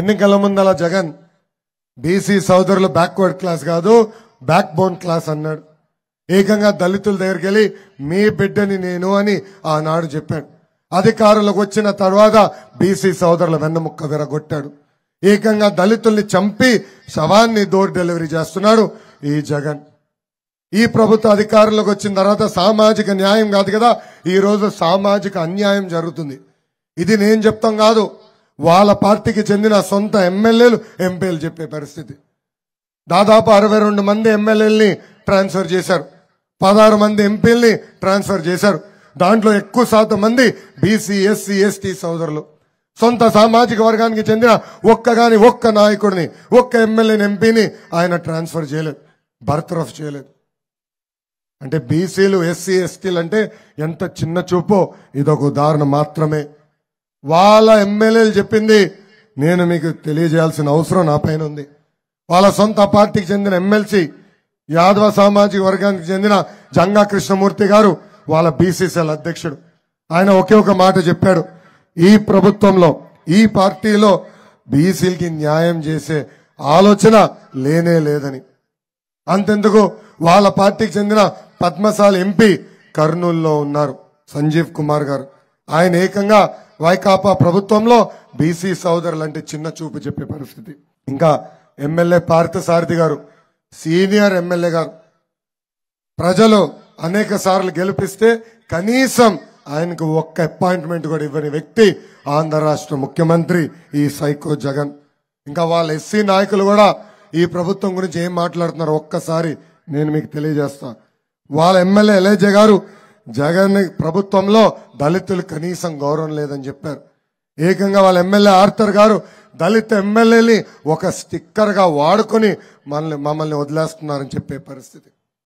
ఎన్నికల ముందల జగన్ బీసీ సోదరులు బ్యాక్వర్డ్ క్లాస్ కాదు బ్యాక్ బోన్ క్లాస్ అన్నాడు ఏకంగా దళితుల దగ్గరికి వెళ్ళి మీ బిడ్డని నేను అని ఆనాడు చెప్పాడు అధికారులకు వచ్చిన తర్వాత బీసీ సోదరుల వెన్నముక్క విరగొట్టాడు ఏకంగా దళితుల్ని చంపి శవాన్ని డోర్ డెలివరీ చేస్తున్నాడు ఈ జగన్ ఈ ప్రభుత్వ అధికారులకు వచ్చిన తర్వాత సామాజిక న్యాయం కాదు కదా ఈరోజు సామాజిక అన్యాయం జరుగుతుంది ఇది నేను చెప్తాం కాదు వాళ్ళ పార్టీకి చెందిన సొంత ఎమ్మెల్యేలు ఎంపీలు చెప్పే పరిస్థితి దాదాపు అరవై రెండు మంది ఎమ్మెల్యేలని ట్రాన్స్ఫర్ చేశారు పదహారు మంది ఎంపీల్ని ట్రాన్స్ఫర్ చేశారు దాంట్లో ఎక్కువ శాతం మంది బీసీ ఎస్సీ ఎస్టీ సోదరులు సొంత సామాజిక వర్గానికి చెందిన ఒక్క గాని ఒక్క నాయకుడిని ఒక్క ఎమ్మెల్యేని ఎంపీని ఆయన ట్రాన్స్ఫర్ చేయలేదు బర్త్రఫ్ చేయలేదు అంటే బీసీలు ఎస్సీ ఎస్టీలు అంటే ఎంత చిన్న చూపో ఇదొక ఉదాహరణ మాత్రమే వాళ్ళ ఎమ్మెల్యేలు చెప్పింది నేను మీకు తెలియజేయాల్సిన అవసరం నా పైన ఉంది వాళ్ళ సొంత పార్టీకి చెందిన ఎమ్మెల్సీ యాదవ సామాజిక వర్గానికి చెందిన జంగా కృష్ణమూర్తి గారు వాళ్ళ బీసీసీఎల్ అధ్యక్షుడు ఆయన ఒకే ఒక మాట చెప్పాడు ఈ ప్రభుత్వంలో ఈ పార్టీలో బీసీలకి న్యాయం చేసే ఆలోచన లేనే లేదని అంతెందుకు వాళ్ళ పార్టీకి చెందిన పద్మశాల ఎంపీ కర్నూలులో ఉన్నారు సంజీవ్ కుమార్ గారు ఆయన ఏకంగా వైకాపా ప్రభుత్వంలో బీసీ సోదరులు అంటే చిన్న చూపు చెప్పే పరిస్థితి ఇంకా ఎమ్మెల్యే పార్థసారథి గారు సీనియర్ ఎమ్మెల్యే గారు ప్రజలు అనేక సార్లు గెలిపిస్తే కనీసం ఆయనకు ఒక్క అపాయింట్మెంట్ కూడా ఇవ్వని వ్యక్తి ఆంధ్ర రాష్ట్ర ముఖ్యమంత్రి ఈ సైకో జగన్ ఇంకా వాళ్ళ ఎస్సీ నాయకులు కూడా ఈ ప్రభుత్వం గురించి ఏం మాట్లాడుతున్నారు ఒక్కసారి నేను మీకు తెలియజేస్తాను వాళ్ళ ఎమ్మెల్యే ఎలేజే గారు జగన్ ప్రభుత్వంలో దళితులు కనీసం గౌరవం లేదని చెప్పారు ఏకంగా వాళ్ళ ఎమ్మెల్యే ఆర్థర్ గారు దళిత ఎమ్మెల్యేని ఒక స్టిక్కర్గా వాడుకొని మనల్ని మమ్మల్ని వదిలేస్తున్నారని చెప్పే పరిస్థితి